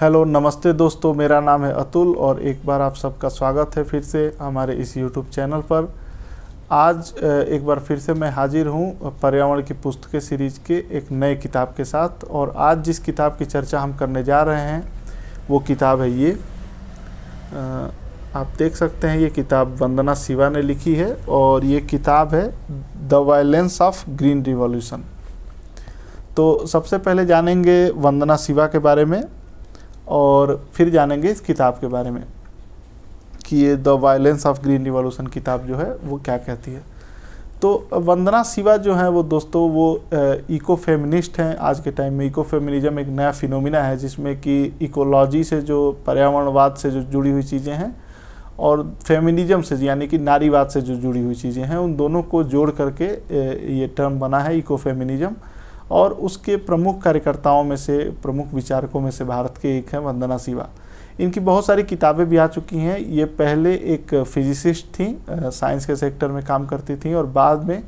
hello नमस्ते दोस्तों मेरा नाम है अतुल और एक बार आप सबका स्वागत है फिर से हमारे इस यूट्यूब चैनल पर आज एक बार फिर से मैं हाजिर हूँ पर्यावरण की पुस्तकें सीरीज के एक नए किताब के साथ और आज जिस किताब की चर्चा हम करने जा रहे हैं वो किताब है ये आप देख सकते हैं ये किताब वंदना शिवा ने लिखी है और ये किताब है the violence of green revolution तो सबसे पहले जानेंगे वंदना शिवा के बारे में और फिर जानेंगे इस किताब के बारे में कि ये the violence of green revolution किताब जो है वो क्या कहती है तो वंदना शिवा जो हैं वो दोस्तों वो इको फेमिनिस्ट हैं आज के टाइम में इको फेमिनिज्म एक नया फिनोमिना है जिसमें कि इकोलॉजी से जो पर्यावरणवाद से जो जुड़ी हुई चीज़ें हैं और फेमिनिज्म से यानी कि नारीवाद से जो जुड़ी हुई चीज़ें हैं उन दोनों को जोड़ करके ये टर्म बना है इको फेमिनिज्म और उसके प्रमुख कार्यकर्ताओं में से प्रमुख विचारकों में से भारत के एक हैं वंदना सिवा इनकी बहुत सारी किताबें भी आ चुकी हैं ये पहले एक फिजिसिस्ट थी साइंस के सेक्टर में काम करती थी और बाद में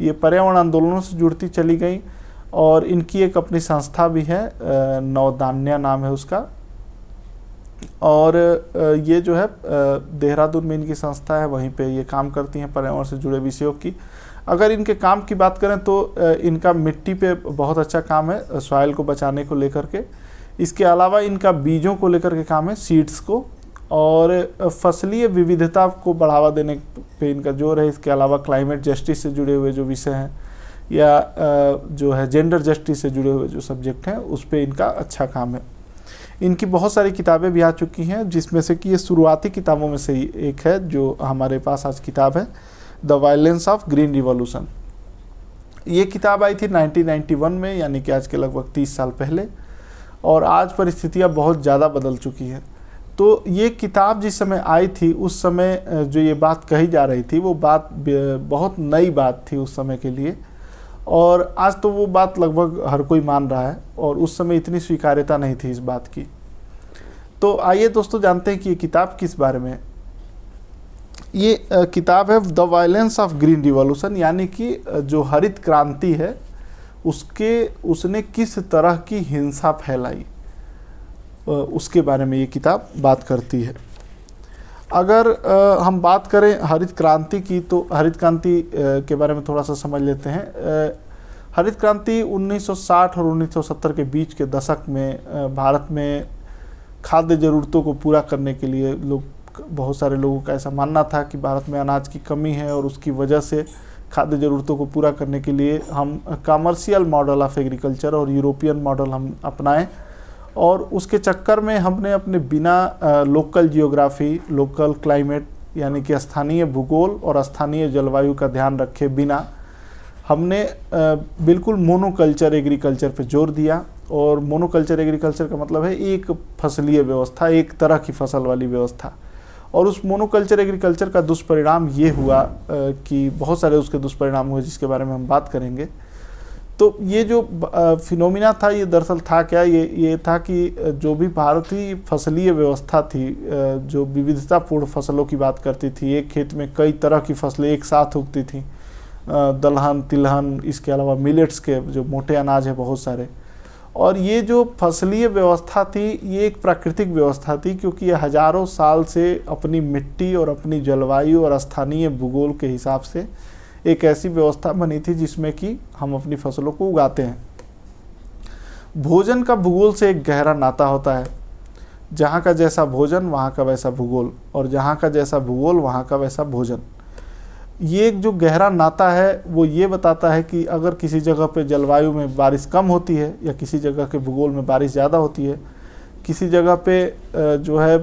ये पर्यावरण आंदोलनों से जुड़ती चली गई और इनकी एक अपनी संस्था भी है नवदान्या नाम है उसका और ये जो है देहरादून में इनकी संस्था है वहीं पे ये काम करती हैं पर्यावरण से जुड़े विषयों की अगर इनके काम की बात करें तो इनका मिट्टी पे बहुत अच्छा काम है सॉयल को बचाने को लेकर के इसके अलावा इनका बीजों को लेकर के काम है सीड्स को और फसलीय विविधता को बढ़ावा देने पे इनका जोर है इसके अलावा क्लाइमेट जस्टिस से जुड़े हुए जो विषय हैं या जो है जेंडर जस्टिस से जुड़े हुए जो सब्जेक्ट हैं उस पर इनका अच्छा काम है इनकी बहुत सारी किताबें भी आ चुकी हैं जिसमें से कि ये शुरुआती किताबों में से ही एक है जो हमारे पास आज किताब है the violence of green revolution ये किताब आई थी 1991 में यानी कि आज के लगभग 30 साल पहले और आज परिस्थितियाँ बहुत ज़्यादा बदल चुकी है तो ये किताब जिस समय आई थी उस समय जो ये बात कही जा रही थी वो बात बहुत नई बात थी उस समय के लिए और आज तो वो बात लगभग हर कोई मान रहा है और उस समय इतनी स्वीकार्यता नहीं थी इस बात की तो आइए दोस्तों जानते हैं कि ये किताब किस बारे में ये किताब है the violence of green revolution यानी कि जो हरित क्रांति है उसके उसने किस तरह की हिंसा फैलाई उसके बारे में ये किताब बात करती है अगर हम बात करें हरित क्रांति की तो हरित क्रांति के बारे में थोड़ा सा समझ लेते हैं हरित क्रांति 1960 और 1970 के बीच के दशक में भारत में खाद्य ज़रूरतों को पूरा करने के लिए लोग बहुत सारे लोगों का ऐसा मानना था कि भारत में अनाज की कमी है और उसकी वजह से खाद्य ज़रूरतों को पूरा करने के लिए हम कमर्शियल मॉडल ऑफ एग्रीकल्चर और यूरोपियन मॉडल हम अपनाएं और उसके चक्कर में हमने अपने बिना लोकल जियोग्राफी लोकल क्लाइमेट यानी कि स्थानीय भूगोल और स्थानीय जलवायु का ध्यान रखे बिना हमने बिल्कुल मोनोकल्चर एग्रीकल्चर पर जोर दिया और मोनोकल्चर एग्रीकल्चर का मतलब है एक फसलीय व्यवस्था एक तरह की फसल वाली व्यवस्था और उस मोनोकल्चर एग्रीकल्चर का दुष्परिणाम ये हुआ कि बहुत सारे उसके दुष्परिणाम हुए जिसके बारे में हम बात करेंगे तो ये जो फिनोमिना था ये दरअसल था क्या ये ये था कि जो भी भारतीय फसलीय व्यवस्था थी जो विविधतापूर्ण फसलों की बात करती थी एक खेत में कई तरह की फसलें एक साथ उगती थी दलहन तिलहन इसके अलावा मिलेट्स के जो मोटे अनाज है बहुत सारे और ये जो फसलीय व्यवस्था थी ये एक प्राकृतिक व्यवस्था थी क्योंकि ये हजारों साल से अपनी मिट्टी और अपनी जलवायु और स्थानीय भूगोल के हिसाब से एक ऐसी व्यवस्था बनी थी जिसमें कि हम अपनी फसलों को उगाते हैं भोजन का भूगोल से एक गहरा नाता होता है जहाँ का जैसा भोजन वहाँ का वैसा भूगोल और जहाँ का जैसा भूगोल वहाँ का वैसा भोजन ये जो गहरा नाता है वो ये बताता है कि अगर किसी जगह पे जलवायु में बारिश कम होती है या किसी जगह के भूगोल में बारिश ज़्यादा होती है किसी जगह पे जो है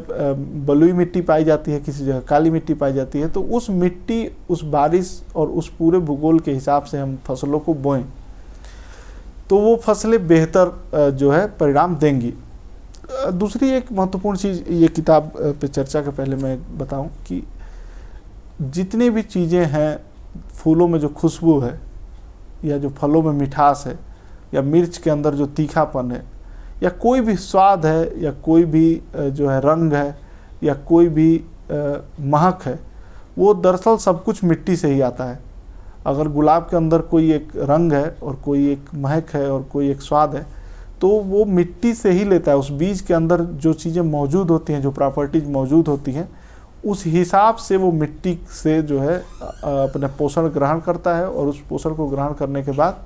बलुई मिट्टी पाई जाती है किसी जगह काली मिट्टी पाई जाती है तो उस मिट्टी उस बारिश और उस पूरे भूगोल के हिसाब से हम फसलों को बोएं तो वो फसलें बेहतर जो है परिणाम देंगी दूसरी एक महत्वपूर्ण चीज़ ये किताब पे चर्चा के पहले मैं बताऊं कि जितनी भी चीज़ें हैं फूलों में जो खुशबू है या जो फलों में मिठास है या मिर्च के अंदर जो तीखापन है या कोई भी स्वाद है या कोई भी जो है रंग है या कोई भी महक है वो दरअसल सब कुछ मिट्टी से ही आता है अगर गुलाब के अंदर कोई एक रंग है और कोई एक महक है और कोई एक स्वाद है तो वो मिट्टी से ही लेता है उस बीज के अंदर जो चीज़ें मौजूद होती हैं जो प्रॉपर्टीज मौजूद होती हैं उस हिसाब से वो मिट्टी से जो है अपना पोषण ग्रहण करता है और उस पोषण को ग्रहण करने के बाद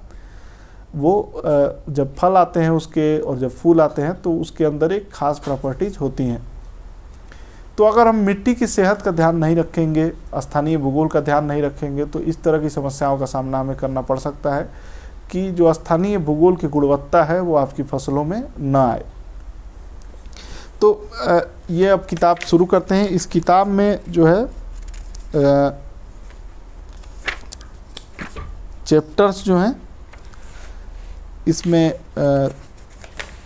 वो जब फल आते हैं उसके और जब फूल आते हैं तो उसके अंदर एक खास प्रॉपर्टीज होती हैं तो अगर हम मिट्टी की सेहत का ध्यान नहीं रखेंगे स्थानीय भूगोल का ध्यान नहीं रखेंगे तो इस तरह की समस्याओं का सामना हमें करना पड़ सकता है कि जो स्थानीय भूगोल की गुणवत्ता है वो आपकी फसलों में ना आए तो ये अब किताब शुरू करते हैं इस किताब में जो है चैप्टर्स जो हैं इसमें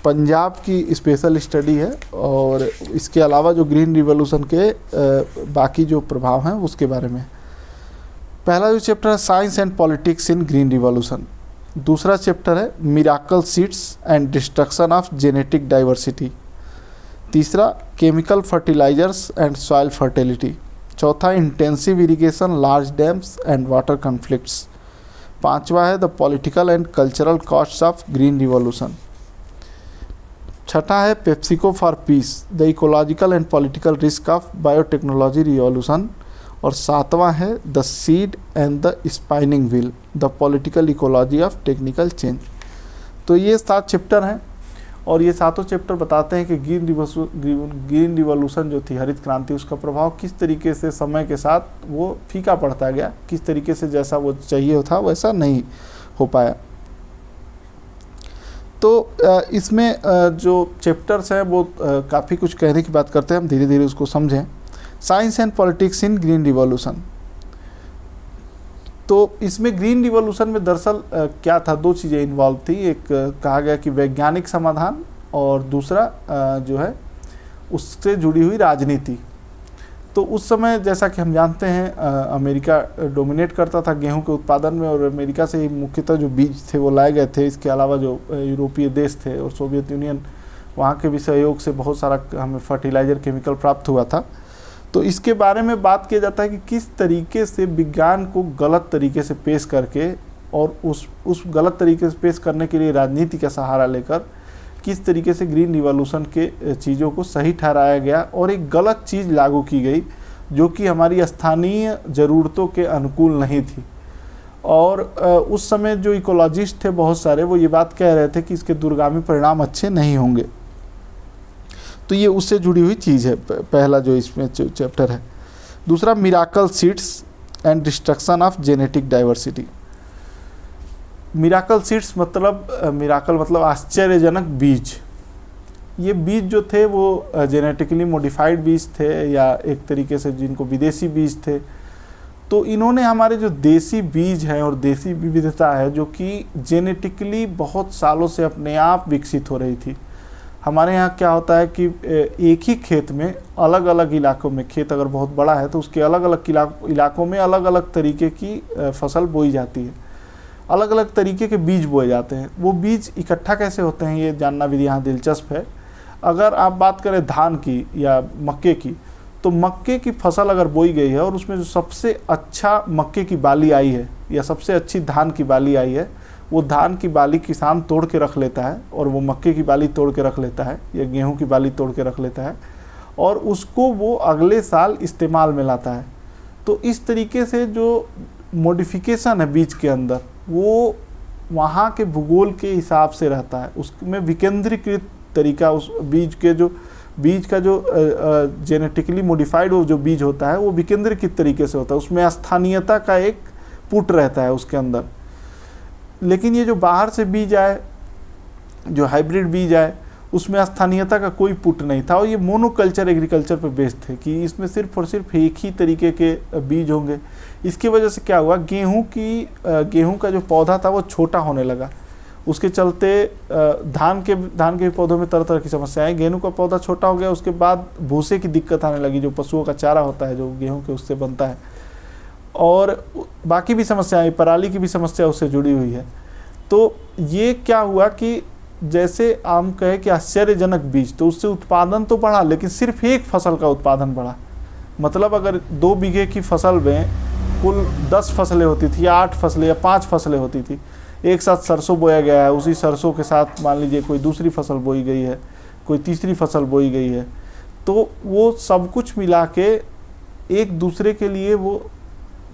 पंजाब की स्पेशल स्टडी है और इसके अलावा जो ग्रीन रिवोल्यूशन के बाकी जो प्रभाव हैं उसके बारे में पहला जो चैप्टर है science and politics in green revolution दूसरा चैप्टर है miracle seeds and destruction of genetic diversity तीसरा chemical fertilisers and soil fertility चौथा intensive irrigation large dams and water conflict पांचवा है the political and cultural cost of green revolution छठा है PepsiCo for peace the ecological and political risk of biotechnology revolution और सातवां है the seed and the spinning wheel the political ecology of technical change तो ये सात chapter हैं और ये सातों चैप्टर बताते हैं कि ग्रीन रिवोल्यूशन ग्रीन रिवोल्यूशन जो थी हरित क्रांति उसका प्रभाव किस तरीके से समय के साथ वो फीका पड़ता गया किस तरीके से जैसा वो चाहिए था वैसा नहीं हो पाया तो इसमें जो चैप्टर्स हैं वो काफ़ी कुछ कहने की बात करते हैं हम धीरे धीरे उसको समझें science and politics in green revolution तो इसमें ग्रीन रिवॉल्यूशन में दरअसल क्या था दो चीज़ें इन्वॉल्व थी एक कहा गया कि वैज्ञानिक समाधान और दूसरा जो है उससे जुड़ी हुई राजनीति तो उस समय जैसा कि हम जानते हैं अमेरिका डोमिनेट करता था गेहूं के उत्पादन में और अमेरिका से ही मुख्यतः जो बीज थे वो लाए गए थे इसके अलावा जो यूरोपीय देश थे और सोवियत यूनियन वहाँ के भी सहयोग से बहुत सारा हमें फर्टिलाइज़र केमिकल प्राप्त हुआ था तो इसके बारे में बात किया जाता है कि किस तरीके से विज्ञान को गलत तरीके से पेश करके और उस उस गलत तरीके से पेश करने के लिए राजनीति का सहारा लेकर किस तरीके से ग्रीन रिवॉल्यूशन के चीज़ों को सही ठहराया गया और एक गलत चीज़ लागू की गई जो कि हमारी स्थानीय ज़रूरतों के अनुकूल नहीं थी और उस समय जो इकोलॉजिस्ट थे बहुत सारे वो ये बात कह रहे थे कि इसके दुर्गामी परिणाम अच्छे नहीं होंगे तो ये उससे जुड़ी हुई चीज़ है पहला जो इसमें चैप्टर है दूसरा miracle seeds and destruction of genetic diversity miracle seeds मतलब मिराकल मतलब आश्चर्यजनक बीज ये बीज जो थे वो जेनेटिकली मॉडिफाइड बीज थे या एक तरीके से जिनको विदेशी बीज थे तो इन्होंने हमारे जो देसी बीज हैं और देसी विविधता है जो कि जेनेटिकली बहुत सालों से अपने आप विकसित हो रही थी हमारे यहाँ क्या होता है कि एक ही खेत में अलग अलग इलाकों में खेत अगर बहुत बड़ा है तो उसके अलग अलग इलाकों में अलग अलग तरीके की फसल बोई जाती है अलग अलग तरीके के बीज बोए जाते हैं वो बीज इकट्ठा कैसे होते हैं ये जानना भी यहाँ दिलचस्प है अगर आप बात करें धान की या मक्के की तो मक्के की फसल अगर बोई गई है और उसमें जो सबसे अच्छा मक्के की बाली आई है या सबसे अच्छी धान की बाली आई है वो धान की बाली किसान तोड़ के रख लेता है और वो मक्के की बाली तोड़ के रख लेता है या गेहूँ की बाली तोड़ के रख लेता है और उसको वो अगले साल इस्तेमाल में लाता है तो इस तरीके से जो मोडिफिकेशन है बीज के अंदर वो वहाँ के भूगोल के हिसाब से रहता है उसमें विकेंद्रीकृत तरीका उस बीज के जो बीज का जो जेनेटिकली मॉडिफाइड वो जो बीज होता है वो विकेंद्रीकृत तरीके से होता है उसमें स्थानीयता का एक पुट रहता है उसके अंदर लेकिन ये जो बाहर से बीज आए जो हाइब्रिड बीज आए उसमें स्थानीयता का कोई पुट नहीं था और ये मोनोकल्चर एग्रीकल्चर पर बेस्ड थे कि इसमें सिर्फ और सिर्फ एक ही तरीके के बीज होंगे इसकी वजह से क्या हुआ गेहूं की गेहूं का जो पौधा था वो छोटा होने लगा उसके चलते धान के धान के पौधों में तरह तरह की समस्याएं गेहूं का पौधा छोटा हो गया उसके बाद भूसे की दिक्कत आने लगी जो पशुओं का चारा होता है जो गेहूं के उससे बनता है और बाकी भी समस्याएं पराली की भी समस्या उससे जुड़ी हुई है तो ये क्या हुआ कि जैसे आम कहे कि आश्चर्यजनक बीज तो उससे उत्पादन तो बढ़ा लेकिन सिर्फ एक फसल का उत्पादन बढ़ा मतलब अगर दो बीघे की फसल में कुल दस फसलें होती थी या आठ फसलें या पाँच फसलें होती थी एक साथ सरसों बोया गया है उसी सरसों के साथ मान लीजिए कोई दूसरी फसल बोई गई है कोई तीसरी फसल बोई गई है तो वो सब कुछ मिला के एक दूसरे के लिए वो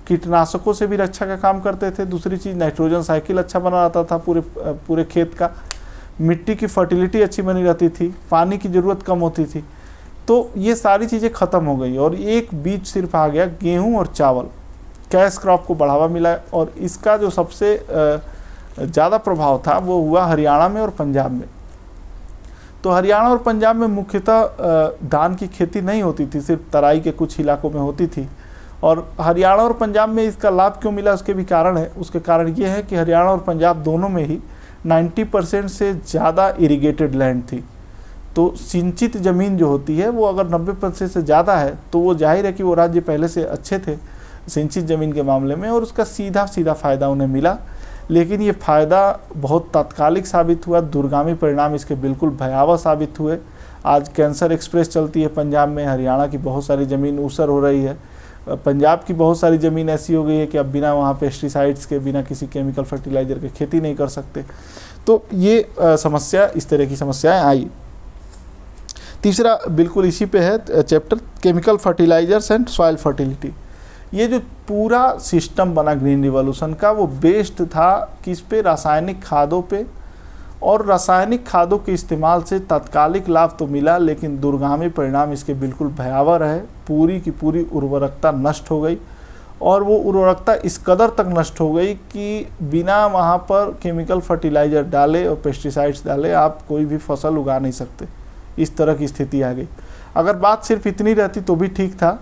कीटनाशकों से भी रक्षा का काम करते थे दूसरी चीज़ नाइट्रोजन साइकिल अच्छा बना रहता था पूरे पूरे खेत का मिट्टी की फर्टिलिटी अच्छी बनी रहती थी पानी की ज़रूरत कम होती थी तो ये सारी चीज़ें ख़त्म हो गई और एक बीज सिर्फ आ गया गेहूँ और चावल कैश क्रॉप को बढ़ावा मिला और इसका जो सबसे ज़्यादा प्रभाव था वो हुआ हरियाणा में और पंजाब में तो हरियाणा और पंजाब में मुख्यतः धान की खेती नहीं होती थी सिर्फ तराई के कुछ इलाकों में होती थी और हरियाणा और पंजाब में इसका लाभ क्यों मिला उसके भी कारण है उसके कारण ये है कि हरियाणा और पंजाब दोनों में ही 90 परसेंट से ज़्यादा इरिगेटेड लैंड थी तो सिंचित ज़मीन जो होती है वो अगर 90 परसेंट से ज़्यादा है तो वो जाहिर है कि वो राज्य पहले से अच्छे थे सिंचित ज़मीन के मामले में और उसका सीधा सीधा फ़ायदा उन्हें मिला लेकिन ये फ़ायदा बहुत तात्कालिक साबित हुआ दुर्गामी परिणाम इसके बिल्कुल भयावह साबित हुए आज कैंसर एक्सप्रेस चलती है पंजाब में हरियाणा की बहुत सारी ज़मीन ऊसर हो रही है पंजाब की बहुत सारी ज़मीन ऐसी हो गई है कि अब बिना वहाँ पेस्टिसाइड्स के बिना किसी केमिकल फर्टिलाइज़र के खेती नहीं कर सकते तो ये समस्या इस तरह की समस्याएँ आई तीसरा बिल्कुल इसी पे है chapter chemical fertilisers and soil fertility ये जो पूरा सिस्टम बना ग्रीन रिवॉल्यूशन का वो बेस्ड था किस पे रासायनिक खादों पे और रासायनिक खादों के इस्तेमाल से तात्कालिक लाभ तो मिला लेकिन दुर्गामी परिणाम इसके बिल्कुल भयावह रहे पूरी की पूरी उर्वरकता नष्ट हो गई और वो उर्वरकता इस कदर तक नष्ट हो गई कि बिना वहाँ पर केमिकल फर्टिलाइज़र डाले और पेस्टिसाइड्स डाले आप कोई भी फसल उगा नहीं सकते इस तरह की स्थिति आ गई अगर बात सिर्फ इतनी रहती तो भी ठीक था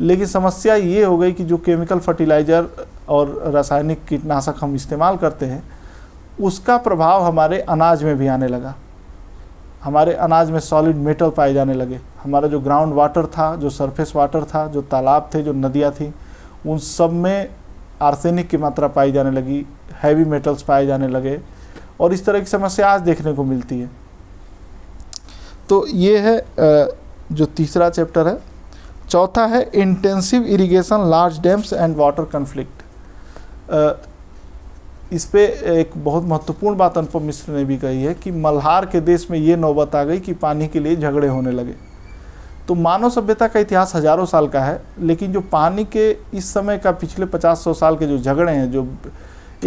लेकिन समस्या ये हो गई कि जो केमिकल फर्टिलाइज़र और रासायनिक कीटनाशक हम इस्तेमाल करते हैं उसका प्रभाव हमारे अनाज में भी आने लगा हमारे अनाज में सॉलिड मेटल पाए जाने लगे हमारा जो ग्राउंड वाटर था जो सरफेस वाटर था जो तालाब थे जो नदियाँ थी उन सब में आर्सेनिक की मात्रा पाई जाने लगी हैवी मेटल्स पाए जाने लगे और इस तरह की समस्या आज देखने को मिलती है तो ये है जो तीसरा चैप्टर है चौथा है intensive irrigation large dams and water conflict इस पे एक बहुत महत्वपूर्ण बात अनुपम मिश्र ने भी कही है कि मल्हार के देश में ये नौबत आ गई कि पानी के लिए झगड़े होने लगे तो मानव सभ्यता का इतिहास हजारों साल का है लेकिन जो पानी के इस समय का पिछले पचास सौ साल के जो झगड़े हैं जो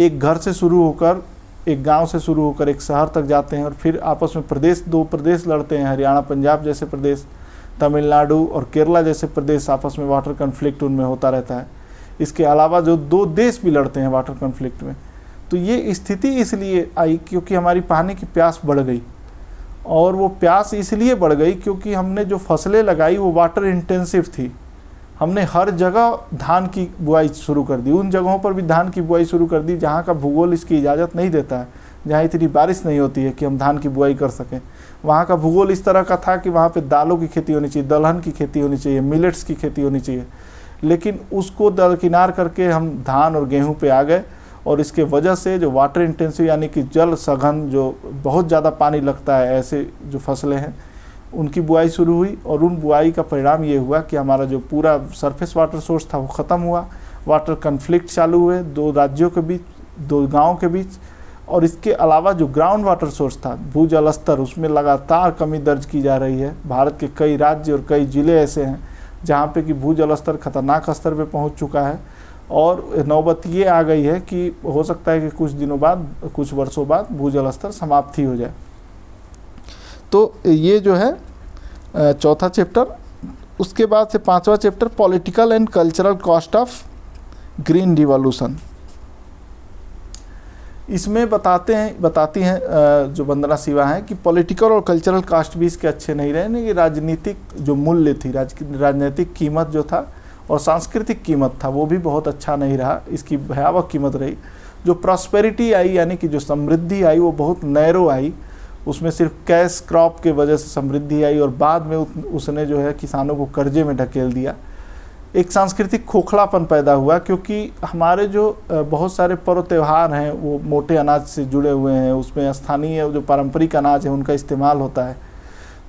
एक घर से शुरू होकर एक गांव से शुरू होकर एक शहर तक जाते हैं और फिर आपस में प्रदेश दो प्रदेश लड़ते हैं हरियाणा पंजाब जैसे प्रदेश तमिलनाडु और केरला जैसे प्रदेश आपस में वाटर कन्फ्लिक्ट उनमें होता रहता है इसके अलावा जो दो देश भी लड़ते हैं वाटर कन्फ्लिक्ट में तो ये स्थिति इसलिए आई क्योंकि हमारी पानी की प्यास बढ़ गई और वो प्यास इसलिए बढ़ गई क्योंकि हमने जो फसलें लगाई वो वाटर इंटेंसिव थी हमने हर जगह धान की बुआई शुरू कर दी उन जगहों पर भी धान की बुआई शुरू कर दी जहाँ का भूगोल इसकी इजाज़त नहीं देता है जहाँ इतनी बारिश नहीं होती है कि हम धान की बुआई कर सकें वहाँ का भूगोल इस तरह का था कि वहाँ पे दालों की खेती होनी चाहिए दलहन की खेती होनी चाहिए मिलेट्स की खेती होनी चाहिए लेकिन उसको दरकिनार करके हम धान और गेहूँ पर आ गए और इसके वजह से जो वाटर इंटेंसिव यानी कि जल सघन जो बहुत ज़्यादा पानी लगता है ऐसे जो फसलें हैं उनकी बुआई शुरू हुई और उन बुआई का परिणाम ये हुआ कि हमारा जो पूरा सरफेस वाटर सोर्स था वो ख़त्म हुआ वाटर कन्फ्लिक्ट चालू हुए दो राज्यों के बीच दो गाँव के बीच और इसके अलावा जो ग्राउंड वाटर सोर्स था जल स्तर उसमें लगातार कमी दर्ज की जा रही है भारत के कई राज्य और कई ज़िले ऐसे हैं जहाँ पे कि जल स्तर खतरनाक स्तर पे पहुँच चुका है और नौबत ये आ गई है कि हो सकता है कि कुछ दिनों बाद कुछ वर्षों बाद भूजल स्तर समाप्ति हो जाए तो ये जो है चौथा चैप्टर उसके बाद से पांचवा chapter political and cultural cost of green revolution इसमें बताते हैं बताती हैं जो वंदना सिवा हैं कि पॉलिटिकल और कल्चरल कास्ट भी इसके अच्छे नहीं रहे नहीं कि राजनीतिक जो मूल्य थी राज, राजनीतिक कीमत जो था और सांस्कृतिक कीमत था वो भी बहुत अच्छा नहीं रहा इसकी भयावह कीमत रही जो प्रॉस्पेरिटी आई यानी कि जो समृद्धि आई वो बहुत नैरो आई उसमें सिर्फ कैश क्रॉप के वजह से समृद्धि आई और बाद में उसने जो है किसानों को कर्जे में ढकेल दिया एक सांस्कृतिक खोखलापन पैदा हुआ क्योंकि हमारे जो बहुत सारे पर्व त्यौहार हैं वो मोटे अनाज से जुड़े हुए हैं उसमें स्थानीय जो पारंपरिक अनाज है उनका इस्तेमाल होता है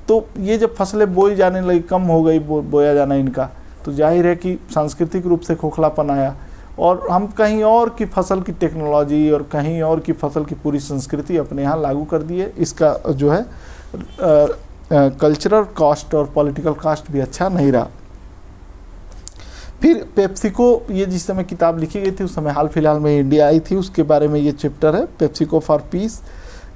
तो ये जब फसलें बोई जाने लगी कम हो गई बो, बोया जाना इनका तो जाहिर है कि सांस्कृतिक रूप से खोखलापन आया और हम कहीं और की फसल की टेक्नोलॉजी और कहीं और की फसल की पूरी संस्कृति अपने यहाँ लागू कर दिए इसका जो है कल्चरल कास्ट और पॉलिटिकल कास्ट भी अच्छा नहीं रहा फिर पेप्सिको ये जिस समय किताब लिखी गई थी उस समय हाल फिलहाल में इंडिया आई थी उसके बारे में ये चैप्टर है पेप्सिको फॉर पीस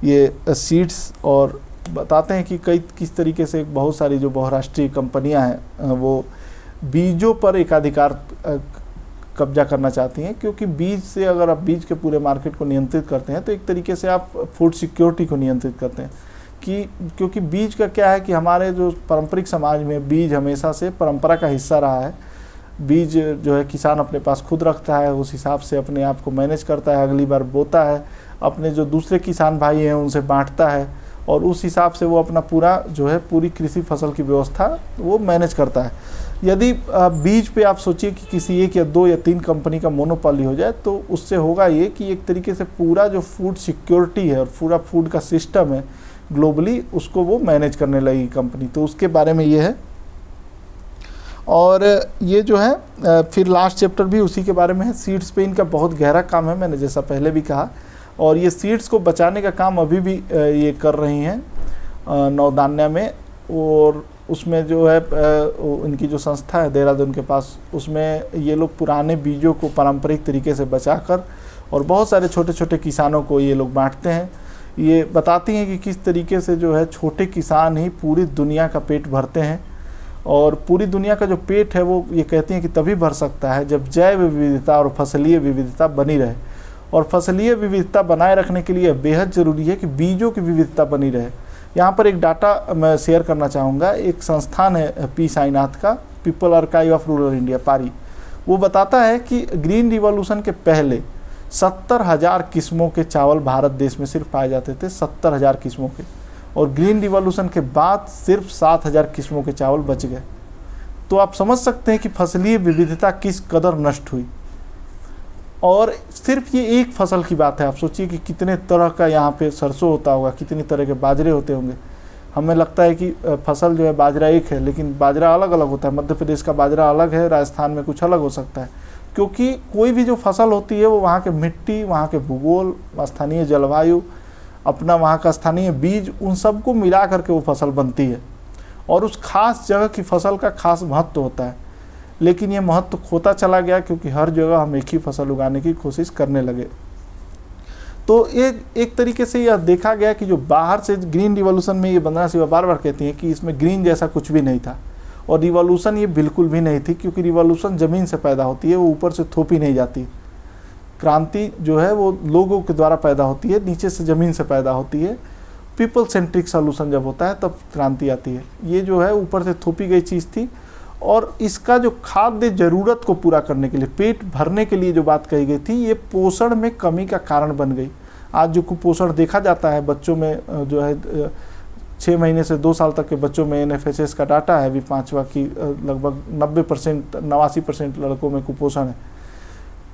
ये सीड्स और बताते हैं कि कई किस तरीके से बहुत सारी जो बहुराष्ट्रीय कंपनियां हैं वो बीजों पर एकाधिकार कब्जा करना चाहती हैं क्योंकि बीज से अगर आप बीज के पूरे मार्केट को नियंत्रित करते हैं तो एक तरीके से आप फूड सिक्योरिटी को नियंत्रित करते हैं कि क्योंकि बीज का क्या है कि हमारे जो पारंपरिक समाज में बीज हमेशा से परंपरा का हिस्सा रहा है बीज जो है किसान अपने पास खुद रखता है उस हिसाब से अपने आप को मैनेज करता है अगली बार बोता है अपने जो दूसरे किसान भाई हैं उनसे बांटता है और उस हिसाब से वो अपना पूरा जो है पूरी कृषि फसल की व्यवस्था वो मैनेज करता है यदि बीज पे आप सोचिए कि किसी एक या दो या तीन कंपनी का मोनोपाली हो जाए तो उससे होगा ये कि एक तरीके से पूरा जो फूड सिक्योरिटी है और पूरा फूड का सिस्टम है ग्लोबली उसको वो मैनेज करने लगी कंपनी तो उसके बारे में ये है और ये जो है फिर लास्ट चैप्टर भी उसी के बारे में है सीड्स पे इनका बहुत गहरा काम है मैंने जैसा पहले भी कहा और ये सीड्स को बचाने का काम अभी भी ये कर रही हैं नौदान्या में और उसमें जो है इनकी जो संस्था है देहरादून के पास उसमें ये लोग पुराने बीजों को पारंपरिक तरीके से बचाकर और बहुत सारे छोटे छोटे किसानों को ये लोग बांटते हैं ये बताती हैं कि किस तरीके से जो है छोटे किसान ही पूरी दुनिया का पेट भरते हैं और पूरी दुनिया का जो पेट है वो ये कहती हैं कि तभी भर सकता है जब जैव विविधता और फसलीय विविधता बनी रहे और फसलीय विविधता बनाए रखने के लिए बेहद ज़रूरी है कि बीजों की विविधता बनी रहे यहाँ पर एक डाटा मैं शेयर करना चाहूँगा एक संस्थान है पी साईनाथ का people archive of rural India PARI वो बताता है कि ग्रीन रिवॉल्यूशन के पहले सत्तर हज़ार किस्मों के चावल भारत देश में सिर्फ पाए जाते थे सत्तर हज़ार किस्मों के और ग्रीन रिवॉल्यूशन के बाद सिर्फ सात हज़ार किस्मों के चावल बच गए तो आप समझ सकते हैं कि फसलीय विविधता किस कदर नष्ट हुई और सिर्फ ये एक फसल की बात है आप सोचिए कि कितने तरह का यहाँ पे सरसों होता होगा कितनी तरह के बाजरे होते होंगे हमें लगता है कि फसल जो है बाजरा एक है लेकिन बाजरा अलग अलग होता है मध्य प्रदेश का बाजरा अलग है राजस्थान में कुछ अलग हो सकता है क्योंकि कोई भी जो फसल होती है वो वहाँ के मिट्टी वहाँ के भूगोल स्थानीय जलवायु अपना वहाँ का स्थानीय बीज उन सबको मिला करके वो फसल बनती है और उस खास जगह की फसल का खास महत्व होता है लेकिन ये महत्व तो खोता चला गया क्योंकि हर जगह हम एक ही फसल उगाने की कोशिश करने लगे तो ये एक तरीके से यह देखा गया कि जो बाहर से ग्रीन रिवॉल्यूशन में ये वंदना सिवा बार बार कहती हैं कि इसमें ग्रीन जैसा कुछ भी नहीं था और रिवॉल्यूशन ये बिल्कुल भी नहीं थी क्योंकि रिवॉल्यूशन ज़मीन से पैदा होती है वो ऊपर से थोपी नहीं जाती क्रांति जो है वो लोगों के द्वारा पैदा होती है नीचे से ज़मीन से पैदा होती है पीपल सेंट्रिक सोल्यूशन जब होता है तब क्रांति आती है ये जो है ऊपर से थोपी गई चीज़ थी और इसका जो खाद्य ज़रूरत को पूरा करने के लिए पेट भरने के लिए जो बात कही गई थी ये पोषण में कमी का कारण बन गई आज जो कुपोषण देखा जाता है बच्चों में जो है छः महीने से दो साल तक के बच्चों में एन का डाटा है अभी पाँचवा की लगभग नब्बे परसेंट नवासी परसेंट लड़कों में कुपोषण है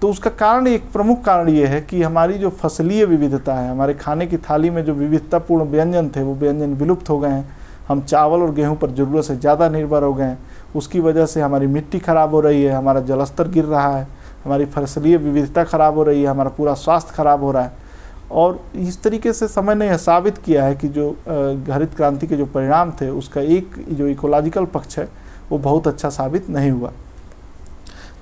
तो उसका कारण एक प्रमुख कारण ये है कि हमारी जो फसलीय विविधता है हमारे खाने की थाली में जो विविधतापूर्ण व्यंजन थे वो व्यंजन विलुप्त हो गए हैं हम चावल और गेहूं पर ज़रूरत से ज़्यादा निर्भर हो गए हैं उसकी वजह से हमारी मिट्टी खराब हो रही है हमारा जलस्तर गिर रहा है हमारी फसलीय विविधता खराब हो रही है हमारा पूरा स्वास्थ्य खराब हो रहा है और इस तरीके से समय ने यह साबित किया है कि जो हरित क्रांति के जो परिणाम थे उसका एक जो इकोलॉजिकल पक्ष है वो बहुत अच्छा साबित नहीं हुआ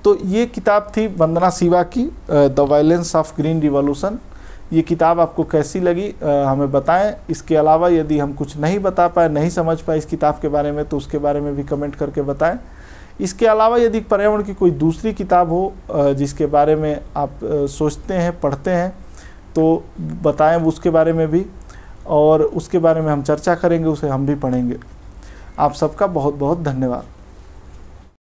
तो ये किताब थी वंदना शिवा की the violence of green revolution ये किताब आपको कैसी लगी आ, हमें बताएं इसके अलावा यदि हम कुछ नहीं बता पाए नहीं समझ पाए इस किताब के बारे में तो उसके बारे में भी कमेंट करके बताएं इसके अलावा यदि पर्यावरण की कोई दूसरी किताब हो जिसके बारे में आप सोचते हैं पढ़ते हैं तो बताएं उसके बारे में भी और उसके बारे में हम चर्चा करेंगे उसे हम भी पढ़ेंगे आप सबका बहुत बहुत धन्यवाद